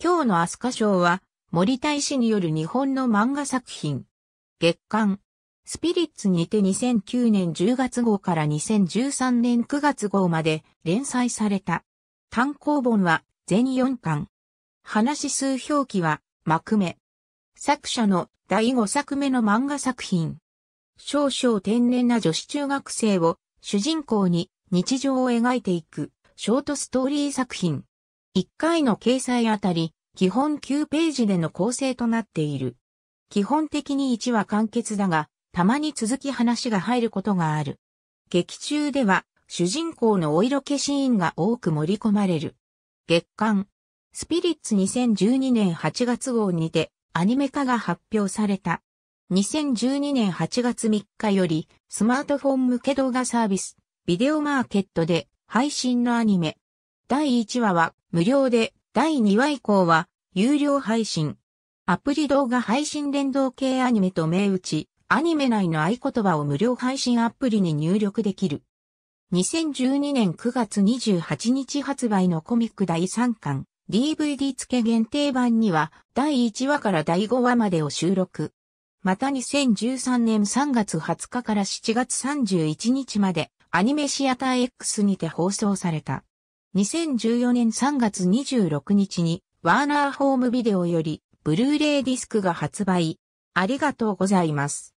今日のアスカ賞は、森大使による日本の漫画作品。月刊。スピリッツにて2009年10月号から2013年9月号まで連載された。単行本は全4巻。話数表記は幕目。作者の第5作目の漫画作品。少々天然な女子中学生を主人公に日常を描いていくショートストーリー作品。1回の掲載あたり基本9ページでの構成となっている。基本的に1話完結だが、たまに続き話が入ることがある。劇中では、主人公のお色気シーンが多く盛り込まれる。月刊、スピリッツ2012年8月号にて、アニメ化が発表された。2012年8月3日より、スマートフォン向け動画サービス、ビデオマーケットで、配信のアニメ。第1話は、無料で、第2話以降は、有料配信。アプリ動画配信連動系アニメと銘打ち、アニメ内の合言葉を無料配信アプリに入力できる。2012年9月28日発売のコミック第3巻、DVD 付け限定版には、第1話から第5話までを収録。また2013年3月20日から7月31日まで、アニメシアター X にて放送された。2014年3月26日にワーナーホームビデオよりブルーレイディスクが発売。ありがとうございます。